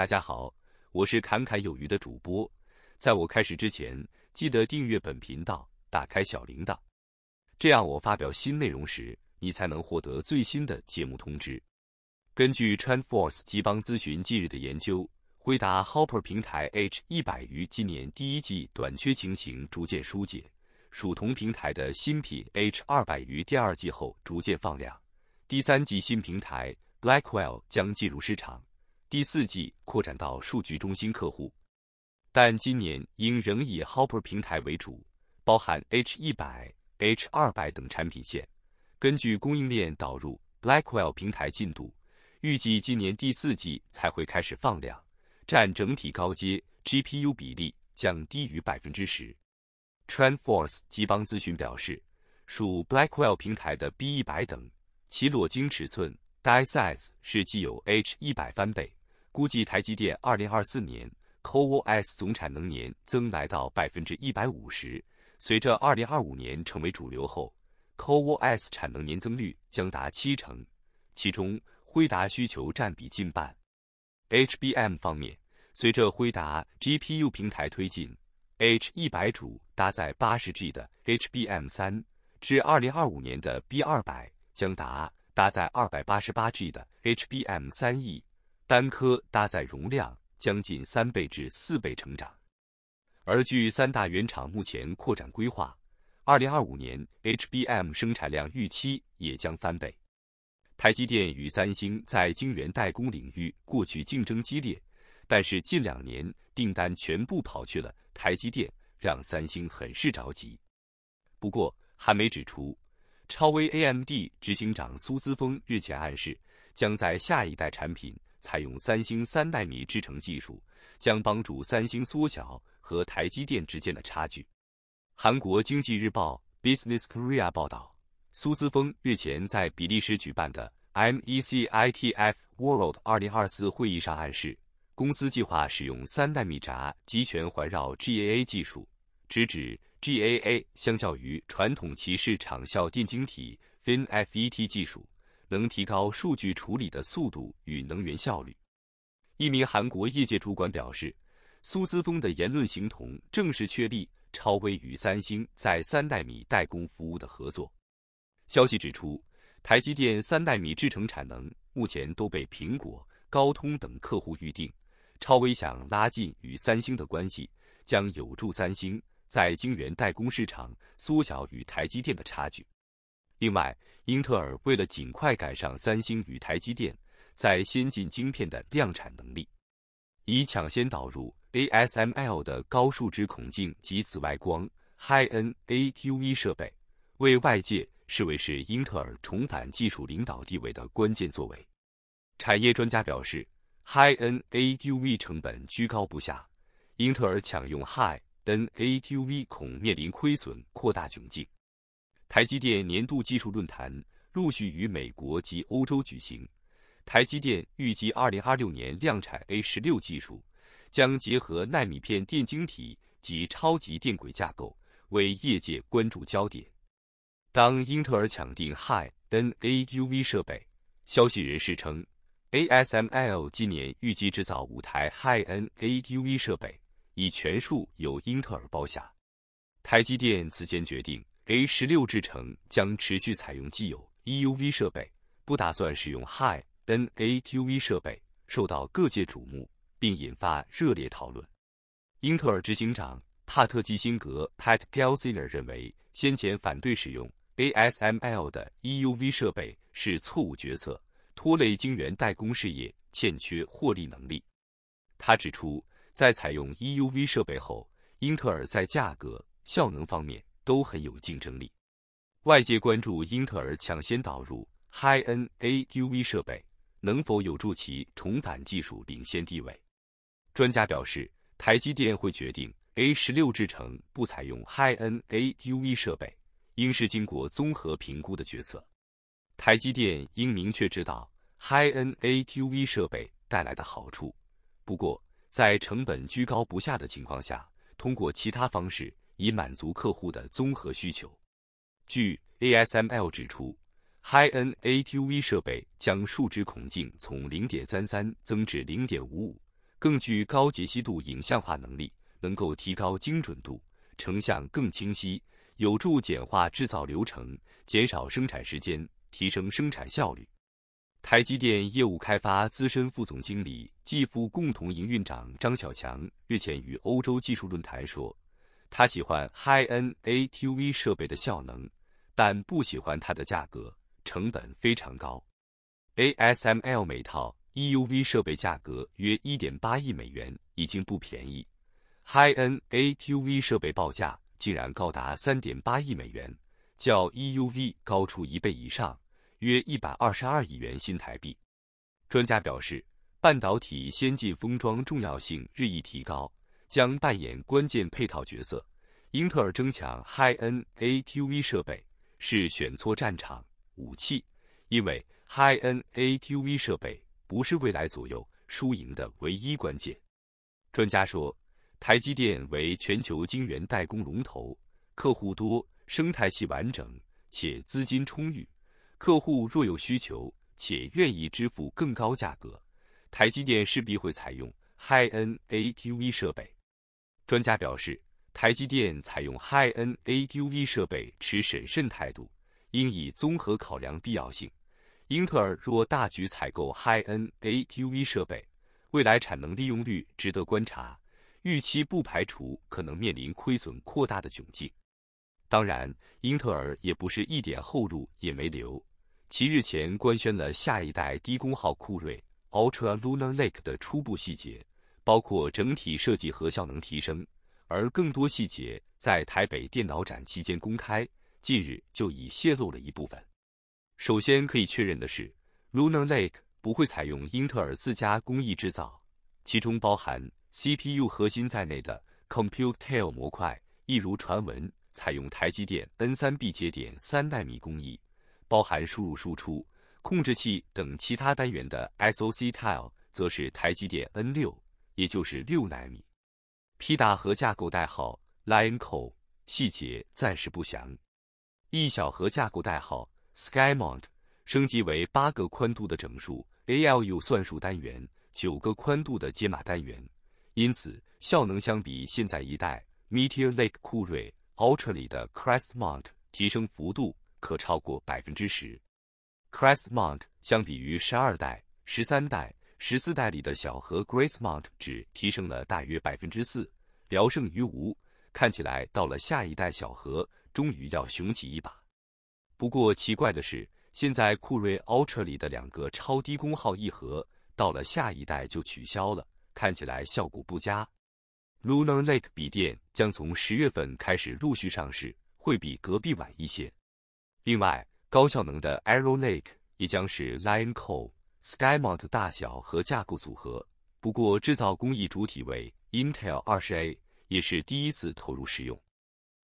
大家好，我是侃侃有余的主播。在我开始之前，记得订阅本频道，打开小铃铛，这样我发表新内容时，你才能获得最新的节目通知。根据 TrendForce 集邦咨询近日的研究，回答 h o p p e r 平台 H100 于今年第一季短缺情形逐渐疏解，属同平台的新品 H200 于第二季后逐渐放量，第三季新平台 Blackwell 将进入市场。第四季扩展到数据中心客户，但今年应仍以 Hopper 平台为主，包含 H 一百、H 二百等产品线。根据供应链导入 Blackwell 平台进度，预计今年第四季才会开始放量，占整体高阶 GPU 比例将低于百分之十。t r e n d f o r c e 机邦咨询表示，属 Blackwell 平台的 B 一百等，其裸晶尺寸 Die Size 是既有 H 一百翻倍。估计台积电2024年 CoWoS 总产能年增来到百分之一百五十，随着2025年成为主流后，CoWoS 产能年增率将达七成，其中辉达需求占比近半。HBM 方面，随着辉达 GPU 平台推进，H 一百主搭载八十 G 的 HBM 三，至2025年的 B 二百将达搭载二百八十八 G 的 HBM 三 E。单颗搭载容量将近三倍至四倍成长，而据三大原厂目前扩展规划，二零二五年 HBM 生产量预期也将翻倍。台积电与三星在晶圆代工领域过去竞争激烈，但是近两年订单全部跑去了台积电，让三星很是着急。不过还没指出，超威 AMD 执行长苏姿峰日前暗示，将在下一代产品。采用三星三纳米制程技术，将帮助三星缩小和台积电之间的差距。韩国经济日报《Business Korea》报道，苏姿峰日前在比利时举办的 M E C I T F World 2024会议上暗示，公司计划使用三纳米闸集全环绕 GAA 技术，直指 GAA 相较于传统骑士场效电晶体 FinFET 技术。能提高数据处理的速度与能源效率。一名韩国业界主管表示，苏姿东的言论形同正式确立超威与三星在三纳米代工服务的合作。消息指出，台积电三纳米制程产能目前都被苹果、高通等客户预定，超威想拉近与三星的关系，将有助三星在晶圆代工市场缩小与台积电的差距。另外，英特尔为了尽快赶上三星与台积电在先进晶片的量产能力，以抢先导入 ASML 的高数值孔径及紫外光 High NA EUV 设备，为外界视为是英特尔重返技术领导地位的关键作为。产业专家表示，High NA EUV 成本居高不下，英特尔抢用 High NA EUV 恐面临亏损扩大窘境。台积电年度技术论坛陆续于美国及欧洲举行。台积电预计，二零二六年量产 A 十六技术，将结合纳米片电晶体及超级电轨架构，为业界关注焦点。当英特尔抢定 High N A U V 设备，消息人士称，ASML 今年预计制造五台 High N A U V 设备，已全数由英特尔包下。台积电此前决定。A 十六制程将持续采用既有 EUV 设备，不打算使用 High NA q u v 设备，受到各界瞩目，并引发热烈讨论。英特尔执行长帕特基辛格 （Pat Gelsinger） 认为，先前反对使用 ASML 的 EUV 设备是错误决策，拖累晶圆代工事业，欠缺获利能力。他指出，在采用 EUV 设备后，英特尔在价格效能方面。都很有竞争力。外界关注英特尔抢先导入 HiN g h AUV 设备能否有助其重返技术领先地位。专家表示，台积电会决定 A 十六制程不采用 HiN g h AUV 设备，应是经过综合评估的决策。台积电应明确知道 HiN g h AUV 设备带来的好处，不过在成本居高不下的情况下，通过其他方式。以满足客户的综合需求。据 ASML 指出，HiN ATUV 设备将数值孔径从0.33增至0.55，更具高解析度影像化能力，能够提高精准度，成像更清晰，有助简化制造流程，减少生产时间，提升生产效率。台积电业务开发资深副总经理继父共同营运长张小强日前与欧洲技术论坛说。他喜欢 HiN A t v 设备的效能，但不喜欢它的价格，成本非常高。ASML 每套 EUV 设备价格约1.8亿美元，已经不便宜。HiN A t v 设备报价竟然高达3.8亿美元，较 EUV 高出一倍以上，约122亿元新台币。专家表示，半导体先进封装重要性日益提高。将扮演关键配套角色。英特尔争抢 HiNATV 设备是选错战场、武器，因为 HiNATV 设备不是未来左右输赢的唯一关键。专家说，台积电为全球晶圆代工龙头，客户多、生态系完整且资金充裕。客户若有需求且愿意支付更高价格，台积电势必会采用 HiNATV 设备。专家表示，台积电采用 HiN g h AUV 设备持审慎态度，应以综合考量必要性。英特尔若大举采购 HiN g h AUV 设备，未来产能利用率值得观察，预期不排除可能面临亏损扩大的窘境。当然，英特尔也不是一点后路也没留，其日前官宣了下一代低功耗酷睿 Ultra Lunar Lake 的初步细节。包括整体设计和效能提升，而更多细节在台北电脑展期间公开，近日就已泄露了一部分。首先可以确认的是，Lunar Lake 不会采用英特尔自家工艺制造，其中包含 CPU 核心在内的 Compute Tile 模块，一如传闻，采用台积电 N 三 B 节点三纳米工艺；包含输入输出控制器等其他单元的 SOC Tile，则是台积电 N 六。也就是六纳米，P 大核架构代号 Linco，细节暂时不详。一小核架构代号 Skymont，升级为八个宽度的整数 ALU 算术单元，九个宽度的解码单元，因此效能相比现在一代 Meteor Lake 酷睿 Ultra 里的 Crestmont 提升幅度可超过百分之十。Crestmont 相比于十二代、十三代。十四代里的小核 Gracemont 只提升了大约百分之四，聊胜于无。看起来到了下一代小核终于要雄起一把。不过奇怪的是，现在酷睿 Ultra 里的两个超低功耗一核，到了下一代就取消了，看起来效果不佳。Lunar Lake 笔电将从十月份开始陆续上市，会比隔壁晚一些。另外，高效能的 Arrow Lake 也将是 Lion c o e Skymount 大小和架构组合，不过制造工艺主体为 Intel 二十 A，也是第一次投入使用。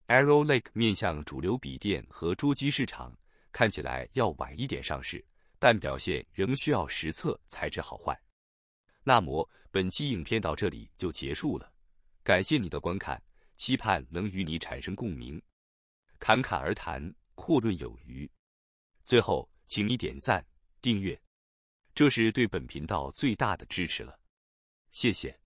Arrow Lake 面向主流笔电和桌机市场，看起来要晚一点上市，但表现仍需要实测才知好坏。那么本期影片到这里就结束了，感谢你的观看，期盼能与你产生共鸣。侃侃而谈，阔论有余。最后，请你点赞、订阅。这是对本频道最大的支持了，谢谢。